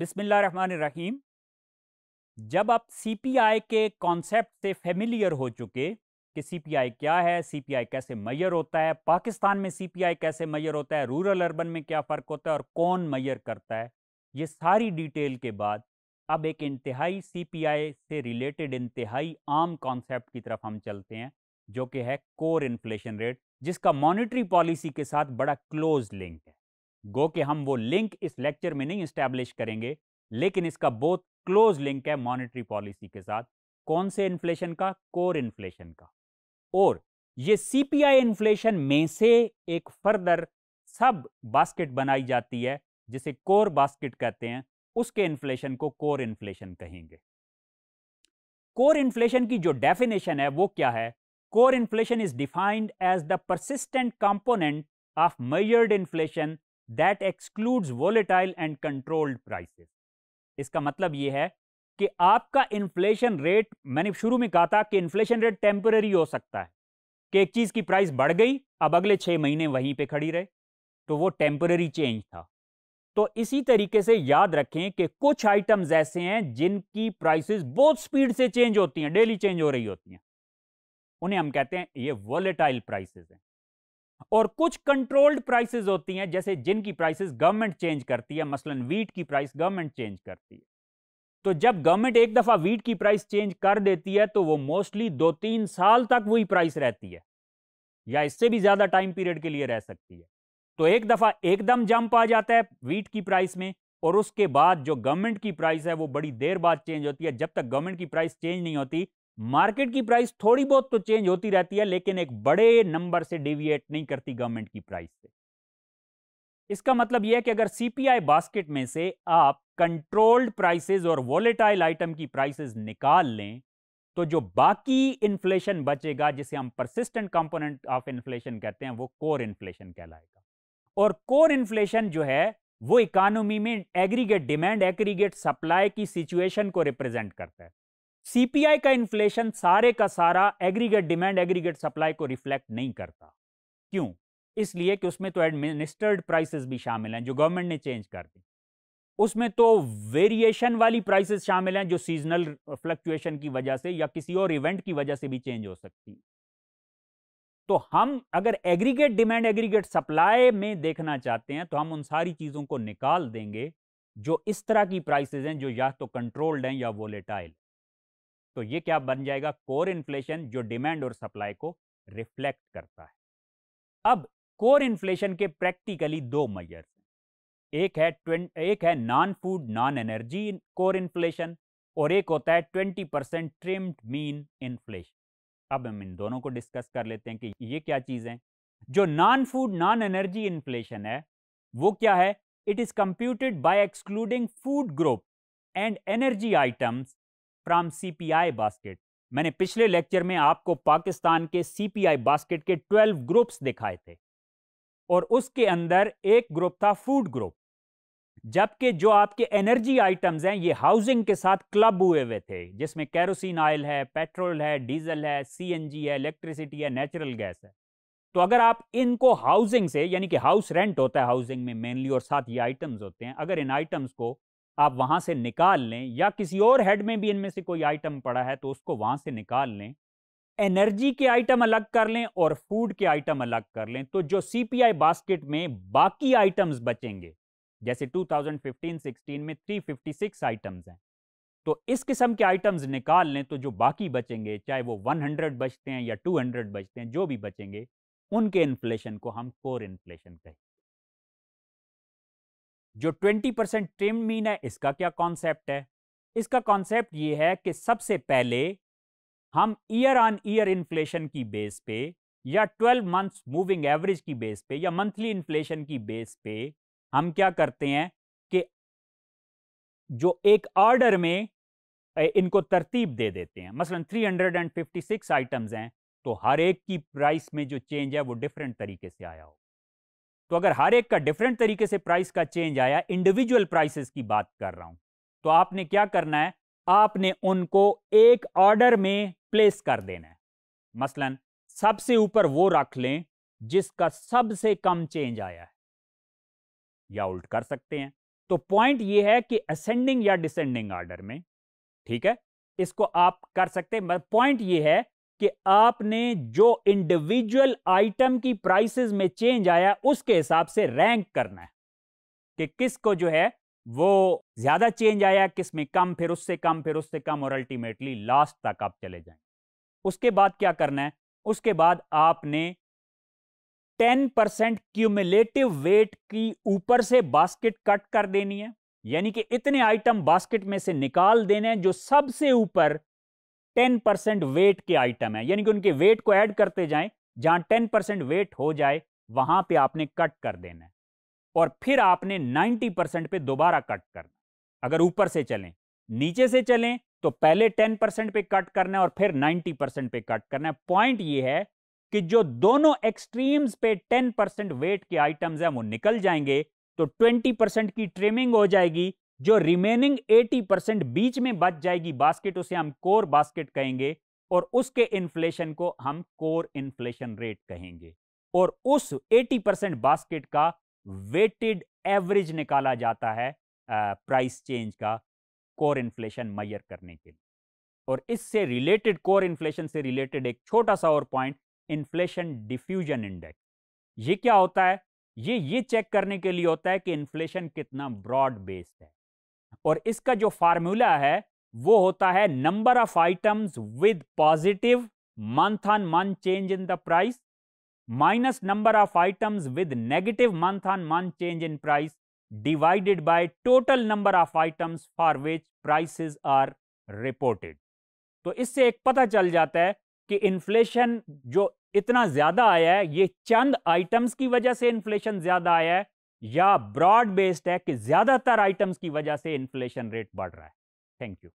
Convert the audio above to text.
run रहीम जब आप सी के कॉन्सेप्ट से फेमिलियर हो चुके कि सी क्या है सी कैसे मैयर होता है पाकिस्तान में सी कैसे मैयर होता है रूरल अर्बन में क्या फ़र्क होता है और कौन मैयर करता है ये सारी डिटेल के बाद अब एक इंतहाई सी से रिलेटेड इंतहाई आम कॉन्सेप्ट की तरफ हम चलते हैं जो कि है कोर इन्फ्लेशन रेट जिसका मॉनिटरी पॉलिसी के साथ बड़ा क्लोज लिंक है गो कि हम वो लिंक इस लेक्चर में नहीं इस्टेब्लिश करेंगे लेकिन इसका बहुत क्लोज लिंक है मॉनेटरी पॉलिसी के साथ कौन से इन्फ्लेशन का कोर इन्फ्लेशन का और ये सीपीआई इन्फ्लेशन में से एक फर्दर सब बास्केट बनाई जाती है जिसे कोर बास्केट कहते हैं उसके इन्फ्लेशन को कोर इन्फ्लेशन कहेंगे कोर इन्फ्लेशन की जो डेफिनेशन है वो क्या है core inflation is defined as the persistent component of measured inflation that excludes volatile and controlled prices इसका मतलब ये है कि आपका इन्फ्लेशन रेट मैंने शुरू में कहा था कि इन्फ्लेशन रेट टेम्पररी हो सकता है कि एक चीज़ की प्राइस बढ़ गई अब अगले छः महीने वहीं पे खड़ी रहे तो वो टेम्पररी चेंज था तो इसी तरीके से याद रखें कि कुछ आइटम्स ऐसे हैं जिनकी प्राइसेस बहुत स्पीड से चेंज होती हैं डेली चेंज हो रही होती हैं उन्हें हम कहते हैं ये वॉलेटाइल प्राइसेस हैं और कुछ कंट्रोल्ड प्राइसेस होती हैं जैसे जिनकी प्राइसेस गवर्नमेंट चेंज करती है मसलन वीट की प्राइस गवर्नमेंट चेंज करती है तो जब गवर्नमेंट एक दफ़ा वीट की प्राइस चेंज कर देती है तो वो मोस्टली दो तीन साल तक वही प्राइस रहती है या इससे भी ज़्यादा टाइम पीरियड के लिए रह सकती है तो एक दफ़ा एकदम जंप आ जाता है वीट की प्राइस में और उसके बाद जो गवर्नमेंट की प्राइस है वो बड़ी देर बाद चेंज होती है जब तक गवर्नमेंट की प्राइस चेंज नहीं होती मार्केट की प्राइस थोड़ी बहुत तो चेंज होती रहती है लेकिन एक बड़े नंबर से डिविएट नहीं करती गवर्नमेंट की प्राइस से इसका मतलब यह है कि अगर सीपीआई बास्केट में से आप कंट्रोल्ड प्राइसेस और वॉलेटाइल आइटम की प्राइसेस निकाल लें तो जो बाकी इन्फ्लेशन बचेगा जिसे हम परसिस्टेंट कंपोनेंट ऑफ इन्फ्लेशन कहते हैं वो कोर इन्फ्लेशन कहलाएगा और कोर इन्फ्लेशन जो है वो इकोनॉमी में एग्रीगेट डिमांड एग्रीगेट सप्लाई की सिचुएशन को रिप्रेजेंट करता है सीपीआई का इन्फ्लेशन सारे का सारा एग्रीगेट डिमांड एग्रीगेट सप्लाई को रिफ्लेक्ट नहीं करता क्यों इसलिए कि उसमें तो एडमिनिस्टर्ड प्राइसेस भी शामिल हैं जो गवर्नमेंट ने चेंज कर दी उसमें तो वेरिएशन वाली प्राइसेस शामिल हैं जो सीजनल फ्लक्चुएशन की वजह से या किसी और इवेंट की वजह से भी चेंज हो सकती तो हम अगर एग्रीगेट डिमांड एग्रीगेट सप्लाई में देखना चाहते हैं तो हम उन सारी चीज़ों को निकाल देंगे जो इस तरह की प्राइसेस हैं जो या तो कंट्रोल्ड हैं या वोलेटाइल तो ये क्या बन जाएगा कोर इन्फ्लेशन जो डिमांड और सप्लाई को रिफ्लेक्ट करता है अब कोर इन्फ्लेशन के प्रैक्टिकली दो मयर्स हैं एक है एक है non food non energy core inflation और एक होता है twenty percent trimmed mean inflation अब हम इन दोनों को डिस्कस कर लेते हैं कि ये क्या चीज़ है जो non food non energy inflation है वो क्या है it is computed by excluding food group and energy items from CPI basket मैंने पिछले लेक्चर में आपको पाकिस्तान के सीपीआई बास्केट के 12 ग्रुप्स दिखाए थे और उसके अंदर एक ग्रुप था फूड ग्रुप जबकि जो आपके एनर्जी आइटम्स हैं ये हाउसिंग के साथ क्लब हुए हुए थे जिसमें कैरोसिन ऑयल है पेट्रोल है डीजल है सीएनजी है इलेक्ट्रिसिटी है नेचुरल गैस है तो अगर आप इनको हाउसिंग से यानी कि हाउस रेंट होता है हाउसिंग में मेनली और साथ ये आइटम्स होते हैं अगर इन आइटम्स को आप वहां से निकाल लें या किसी और हेड में भी इनमें से कोई आइटम पड़ा है तो उसको वहां से निकाल लें एनर्जी के आइटम अलग कर लें और फूड के आइटम अलग कर लें तो जो सीपीआई बास्केट में बाकी आइटम्स बचेंगे जैसे 2015-16 में 356 आइटम्स हैं तो इस किस्म के आइटम्स निकाल लें तो जो बाकी बचेंगे चाहे वो 100 बचते हैं या 200 बचते हैं जो भी बचेंगे उनके इन्फ्लेशन को हम कोर इन्फ्लेशन कहें जो 20 परसेंट ट्रिम मीन है इसका क्या कॉन्सेप्ट है इसका कॉन्सेप्ट ये है कि सबसे पहले हम ईयर ऑन ईयर इन्फ्लेशन की बेस पे या 12 मंथ्स मूविंग एवरेज की बेस पे या मंथली इन्फ्लेशन की बेस पे हम क्या करते हैं कि जो एक ऑर्डर में इनको तरतीब दे देते हैं मसलन 356 आइटम्स हैं तो हर एक की प्राइस में जो चेंज है वो डिफरेंट तरीके से आया हो तो अगर हर एक का डिफरेंट तरीके से प्राइस का चेंज आया इंडिविजुअल प्राइसेस की बात कर रहा हूं तो आपने क्या करना है आपने उनको एक ऑर्डर में प्लेस कर देना है मसलन सबसे ऊपर वो रख लें जिसका सबसे कम चेंज आया है या उल्ट कर सकते हैं तो पॉइंट ये है कि असेंडिंग या डिसेंडिंग ऑर्डर में ठीक है इसको आप कर सकते हैं पॉइंट ये है कि आपने जो इंडिविजुअल आइटम की प्राइसेस में चेंज आया उसके हिसाब से रैंक करना है कि किसको जो है वो ज्यादा चेंज आया किस में कम फिर उससे कम फिर उससे कम और अल्टीमेटली लास्ट तक आप चले जाएं उसके बाद क्या करना है उसके बाद आपने 10% परसेंट क्यूमुलेटिव वेट की ऊपर से बास्केट कट कर देनी है यानी कि इतने आइटम बास्केट में से निकाल देने हैं जो सबसे ऊपर टेन परसेंट वेट के आइटम है यानी कि उनके वेट को ऐड करते जाएं जहां टेन परसेंट वेट हो जाए वहां पे आपने कट कर देना है और फिर आपने नाइन्टी परसेंट पे दोबारा कट करना अगर ऊपर से चलें नीचे से चलें तो पहले टेन परसेंट पे कट करना है और फिर नाइन्टी परसेंट पे कट करना है पॉइंट ये है कि जो दोनों एक्सट्रीम्स पे टेन परसेंट वेट के आइटम्स हैं वो निकल जाएंगे तो ट्वेंटी परसेंट की ट्रिमिंग हो जाएगी जो रिमेनिंग 80 परसेंट बीच में बच जाएगी बास्केट उसे हम कोर बास्केट कहेंगे और उसके इन्फ्लेशन को हम कोर इन्फ्लेशन रेट कहेंगे और उस 80 परसेंट बास्केट का वेटेड एवरेज निकाला जाता है प्राइस चेंज का कोर इन्फ्लेशन मैयर करने के लिए और इससे रिलेटेड कोर इन्फ्लेशन से रिलेटेड एक छोटा सा और पॉइंट इन्फ्लेशन डिफ्यूजन इंडेक्स ये क्या होता है ये ये चेक करने के लिए होता है कि इन्फ्लेशन कितना ब्रॉड बेस्ड है और इसका जो फार्मूला है वो होता है number of items with positive month on month change in the price minus number of items with negative month on month change in price divided by total number of items for which prices are reported तो इससे एक पता चल जाता है कि inflation जो इतना ज़्यादा आया है ये चंद आइटम्स की वजह से इन्फ्लेशन ज़्यादा आया है या ब्रॉड बेस्ड है कि ज्यादातर आइटम्स की वजह से इन्फ्लेशन रेट बढ़ रहा है थैंक यू